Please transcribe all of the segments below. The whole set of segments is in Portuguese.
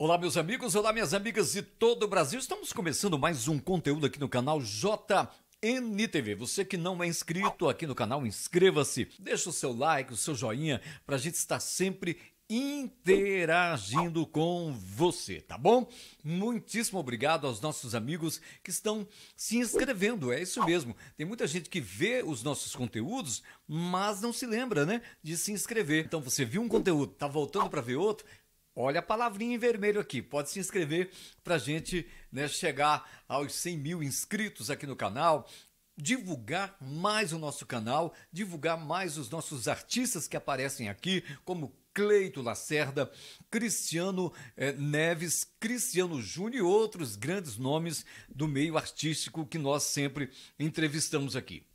Olá, meus amigos, olá, minhas amigas de todo o Brasil. Estamos começando mais um conteúdo aqui no canal JNTV. Você que não é inscrito aqui no canal, inscreva-se, deixa o seu like, o seu joinha, para a gente estar sempre interagindo com você, tá bom? Muitíssimo obrigado aos nossos amigos que estão se inscrevendo, é isso mesmo. Tem muita gente que vê os nossos conteúdos, mas não se lembra, né, de se inscrever. Então você viu um conteúdo, tá voltando para ver outro, Olha a palavrinha em vermelho aqui. Pode se inscrever para a gente né, chegar aos 100 mil inscritos aqui no canal. Divulgar mais o nosso canal, divulgar mais os nossos artistas que aparecem aqui, como Cleito Lacerda, Cristiano eh, Neves, Cristiano Júnior e outros grandes nomes do meio artístico que nós sempre entrevistamos aqui.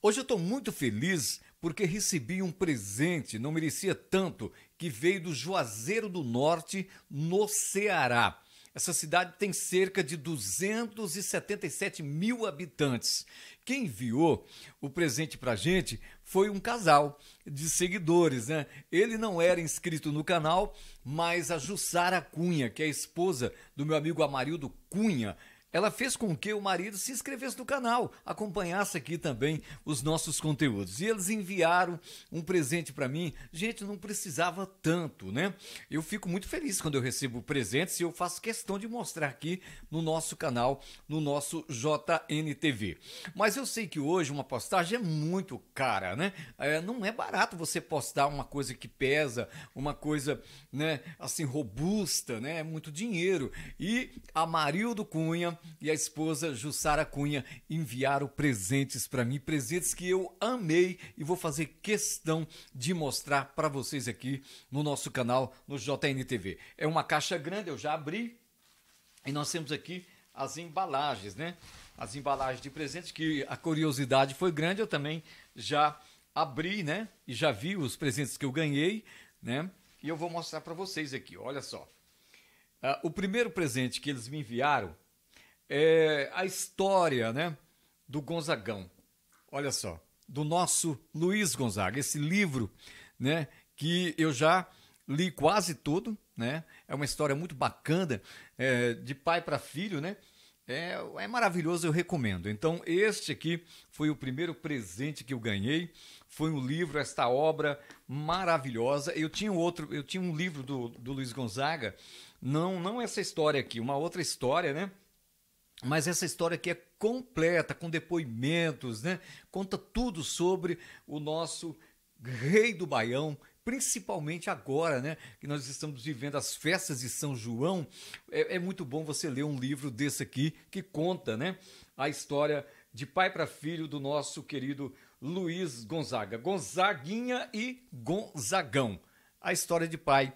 Hoje eu estou muito feliz porque recebi um presente, não merecia tanto, que veio do Juazeiro do Norte, no Ceará. Essa cidade tem cerca de 277 mil habitantes. Quem enviou o presente para gente foi um casal de seguidores, né? Ele não era inscrito no canal, mas a Jussara Cunha, que é a esposa do meu amigo Amarildo Cunha, ela fez com que o marido se inscrevesse no canal, acompanhasse aqui também os nossos conteúdos. E eles enviaram um presente para mim. Gente, não precisava tanto, né? Eu fico muito feliz quando eu recebo presentes e eu faço questão de mostrar aqui no nosso canal, no nosso JNTV. Mas eu sei que hoje uma postagem é muito cara, né? É, não é barato você postar uma coisa que pesa, uma coisa, né, assim, robusta, né? É muito dinheiro. E a Marildo Cunha e a esposa Jussara Cunha enviaram presentes para mim, presentes que eu amei e vou fazer questão de mostrar para vocês aqui no nosso canal no JNTV. É uma caixa grande, eu já abri e nós temos aqui as embalagens, né? As embalagens de presentes que a curiosidade foi grande, eu também já abri, né? E já vi os presentes que eu ganhei, né? E eu vou mostrar para vocês aqui, olha só. Uh, o primeiro presente que eles me enviaram é, a história né, do Gonzagão. Olha só, do nosso Luiz Gonzaga. Esse livro né, que eu já li quase todo. Né? É uma história muito bacana, é, de pai para filho, né? É, é, maravilhoso, eu recomendo. Então, este aqui foi o primeiro presente que eu ganhei. Foi um livro, esta obra maravilhosa. Eu tinha outro, eu tinha um livro do, do Luiz Gonzaga, não, não essa história aqui, uma outra história, né? Mas essa história aqui é completa, com depoimentos, né? Conta tudo sobre o nosso rei do Baião, principalmente agora, né? Que nós estamos vivendo as festas de São João. É, é muito bom você ler um livro desse aqui que conta, né? A história de pai para filho do nosso querido Luiz Gonzaga. Gonzaguinha e Gonzagão. A história de pai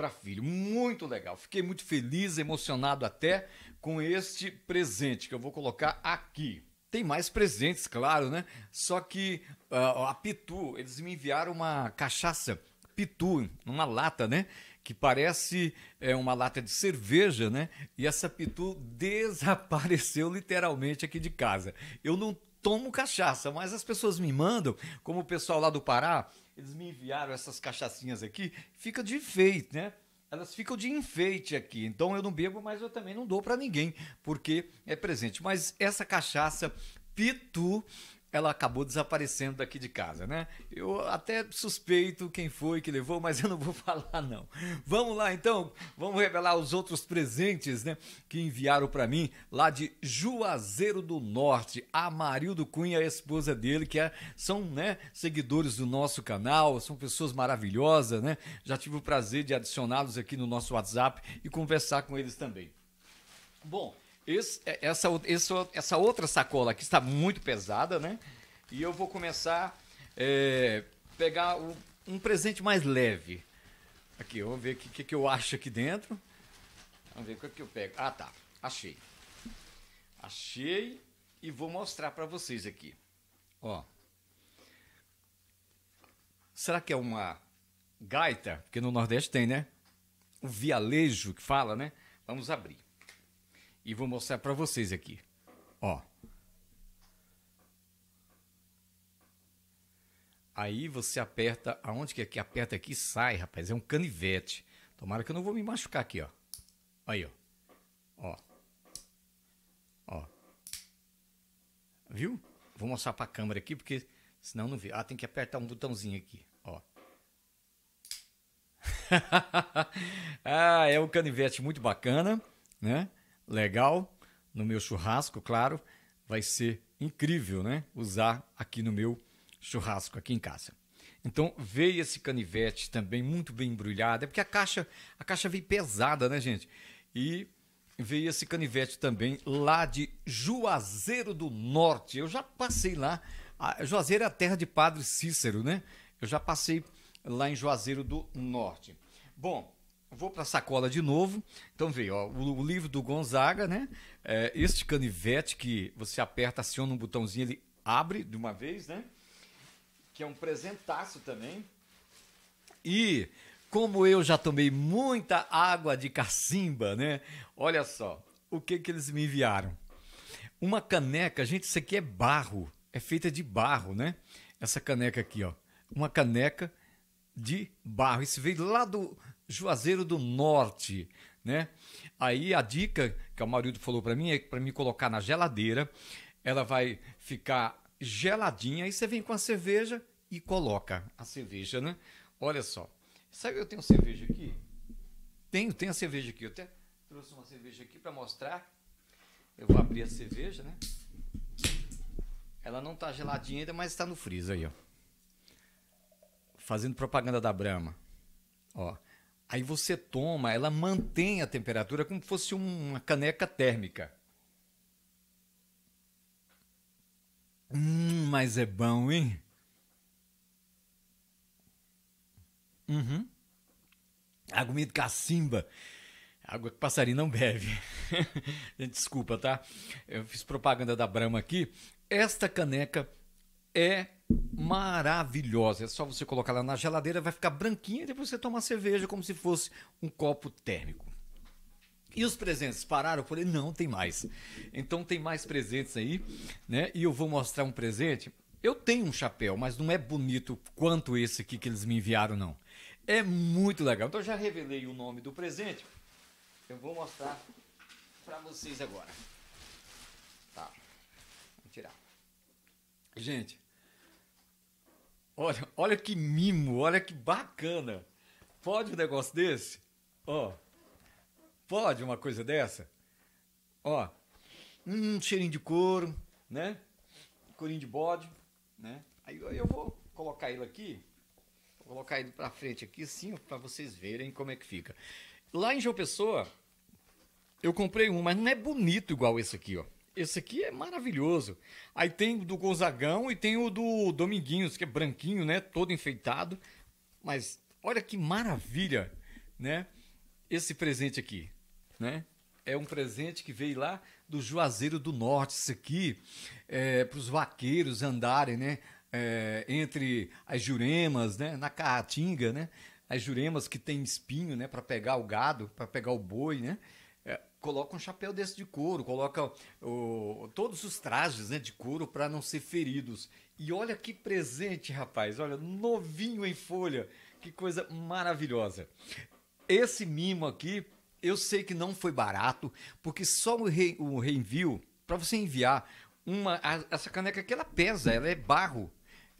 para filho. Muito legal. Fiquei muito feliz, emocionado até com este presente que eu vou colocar aqui. Tem mais presentes, claro, né? Só que uh, a Pitu, eles me enviaram uma cachaça Pitu, uma lata, né? Que parece é, uma lata de cerveja, né? E essa Pitu desapareceu literalmente aqui de casa. Eu não tomo cachaça, mas as pessoas me mandam, como o pessoal lá do Pará, eles me enviaram essas cachaçinhas aqui, fica de enfeite, né? Elas ficam de enfeite aqui. Então eu não bebo, mas eu também não dou para ninguém, porque é presente. Mas essa cachaça Pitu ela acabou desaparecendo daqui de casa, né? Eu até suspeito quem foi que levou, mas eu não vou falar não. Vamos lá então, vamos revelar os outros presentes, né, que enviaram para mim lá de Juazeiro do Norte, a Marildo Cunha, a esposa dele, que é, são, né, seguidores do nosso canal, são pessoas maravilhosas, né? Já tive o prazer de adicioná-los aqui no nosso WhatsApp e conversar com eles também. Bom, esse, é, essa, esse, essa outra sacola aqui está muito pesada, né? E eu vou começar é, pegar o, um presente mais leve. Aqui, vamos ver o que, que eu acho aqui dentro. Vamos ver o que, que eu pego. Ah, tá. Achei. Achei e vou mostrar para vocês aqui. Ó. Será que é uma gaita? Porque no Nordeste tem, né? O vialejo que fala, né? Vamos abrir. E vou mostrar para vocês aqui. Ó. Aí você aperta aonde que é que aperta aqui sai, rapaz, é um canivete. Tomara que eu não vou me machucar aqui, ó. Aí, ó. Ó. Ó. Viu? Vou mostrar para a câmera aqui porque senão não vê. Ah, tem que apertar um botãozinho aqui, ó. ah, é um canivete muito bacana, né? legal no meu churrasco, claro, vai ser incrível, né? Usar aqui no meu churrasco aqui em casa. Então veio esse canivete também muito bem embrulhado, é porque a caixa a caixa veio pesada, né, gente? E veio esse canivete também lá de Juazeiro do Norte. Eu já passei lá. A Juazeiro é a terra de Padre Cícero, né? Eu já passei lá em Juazeiro do Norte. Bom, Vou para a sacola de novo. Então veio ó, o, o, livro do Gonzaga, né? É, este canivete que você aperta, aciona um botãozinho, ele abre de uma vez, né? Que é um presentaço também. E como eu já tomei muita água de cacimba, né? Olha só, o que que eles me enviaram? Uma caneca, gente, isso aqui é barro, é feita de barro, né? Essa caneca aqui, ó, uma caneca de barro. Isso veio lá do Juazeiro do Norte, né? Aí a dica que o marido falou para mim é para me colocar na geladeira, ela vai ficar geladinha, aí você vem com a cerveja e coloca a cerveja, né? Olha só. Sabe que eu tenho cerveja aqui? Tenho, tenho a cerveja aqui. Eu até trouxe uma cerveja aqui para mostrar. Eu vou abrir a cerveja, né? Ela não está geladinha ainda, mas está no freezer aí, ó. Fazendo propaganda da Brahma. Ó. Aí você toma, ela mantém a temperatura como se fosse uma caneca térmica. Hum, mas é bom, hein? Uhum. Água meio de cacimba. Água que passarinho não bebe. Desculpa, tá? Eu fiz propaganda da Brahma aqui. Esta caneca é maravilhosa. É só você colocar ela na geladeira, vai ficar branquinha e depois você toma cerveja como se fosse um copo térmico. E os presentes pararam? Eu falei, não, tem mais. Então tem mais presentes aí, né? E eu vou mostrar um presente. Eu tenho um chapéu, mas não é bonito quanto esse aqui que eles me enviaram, não. É muito legal. Então eu já revelei o nome do presente. Eu vou mostrar para vocês agora. Tá. Vou tirar. Gente, Olha, olha que mimo, olha que bacana. Pode um negócio desse? Ó. Pode uma coisa dessa? Ó. Um cheirinho de couro, né? Corinho de bode, né? Aí eu vou colocar ele aqui. Vou colocar ele para frente aqui sim, para vocês verem como é que fica. Lá em João Pessoa, eu comprei um, mas não é bonito igual esse aqui, ó esse aqui é maravilhoso. Aí tem o do Gonzagão e tem o do Dominguinhos, que é branquinho, né? Todo enfeitado. Mas olha que maravilha, né? Esse presente aqui, né? É um presente que veio lá do Juazeiro do Norte, isso aqui, é, para os vaqueiros andarem, né? É, entre as juremas, né? Na Caatinga, né? As juremas que tem espinho, né? Para pegar o gado, para pegar o boi, né? coloca um chapéu desse de couro, coloca todos os trajes né, de couro para não ser feridos. E olha que presente, rapaz, olha, novinho em folha, que coisa maravilhosa. Esse mimo aqui, eu sei que não foi barato, porque só o, re, o reenvio, para você enviar uma, a, essa caneca que ela pesa, ela é barro,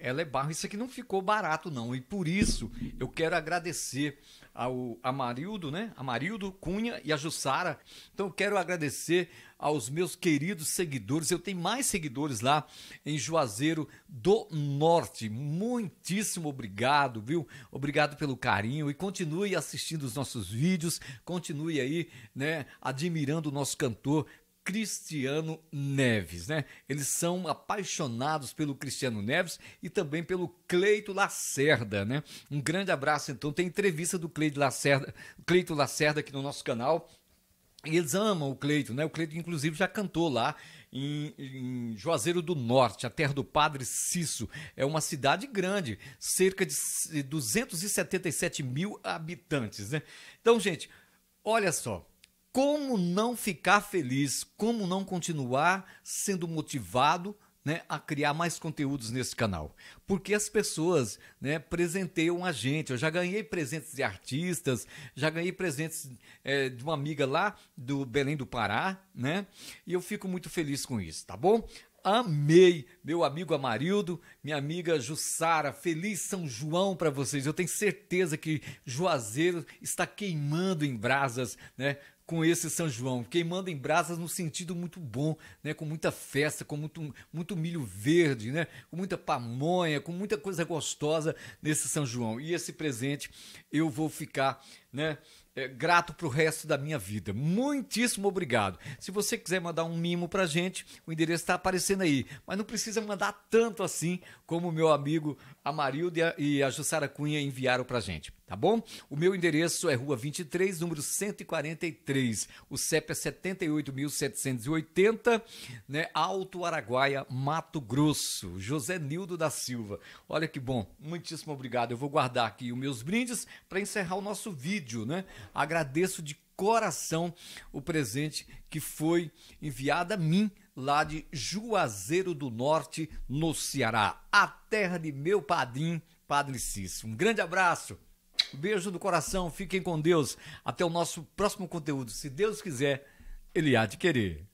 ela é barro. Isso aqui não ficou barato, não. E por isso eu quero agradecer ao Amarildo, né? Amarildo Cunha e a Jussara. Então eu quero agradecer aos meus queridos seguidores. Eu tenho mais seguidores lá em Juazeiro do Norte. Muitíssimo obrigado, viu? Obrigado pelo carinho e continue assistindo os nossos vídeos, continue aí, né, admirando o nosso cantor Cristiano Neves, né? Eles são apaixonados pelo Cristiano Neves e também pelo Cleito Lacerda, né? Um grande abraço, então. Tem entrevista do Cleito Lacerda, Cleito Lacerda aqui no nosso canal. E eles amam o Cleito, né? O Cleito, inclusive, já cantou lá em, em, Juazeiro do Norte, a terra do Padre Cício. É uma cidade grande, cerca de 277 mil habitantes, né? Então, gente, olha só como não ficar feliz, como não continuar sendo motivado né, a criar mais conteúdos nesse canal. Porque as pessoas né, presenteiam a gente. Eu já ganhei presentes de artistas, já ganhei presentes é, de uma amiga lá do Belém do Pará, né? E eu fico muito feliz com isso, tá bom? Amei, meu amigo Amarildo, minha amiga Jussara, feliz São João para vocês. Eu tenho certeza que Juazeiro está queimando em brasas, né? com esse São João, queimando em brasas no sentido muito bom, né? com muita festa, com muito, muito milho verde, né? com muita pamonha, com muita coisa gostosa nesse São João. E esse presente eu vou ficar né, é, grato para o resto da minha vida. Muitíssimo obrigado. Se você quiser mandar um mimo para gente, o endereço está aparecendo aí, mas não precisa mandar tanto assim como o meu amigo a Marilda e a Jussara Cunha enviaram para gente, tá bom? O meu endereço é Rua 23, número 143. O CEP é 78.780, né? Alto Araguaia, Mato Grosso. José Nildo da Silva. Olha que bom. Muitíssimo obrigado. Eu vou guardar aqui os meus brindes para encerrar o nosso vídeo, né? Agradeço de coração o presente que foi enviado a mim lá de Juazeiro do Norte, no Ceará, a terra de meu padrinho Padre Cício. Um grande abraço. Beijo do coração, fiquem com Deus. Até o nosso próximo conteúdo, se Deus quiser, ele há de querer.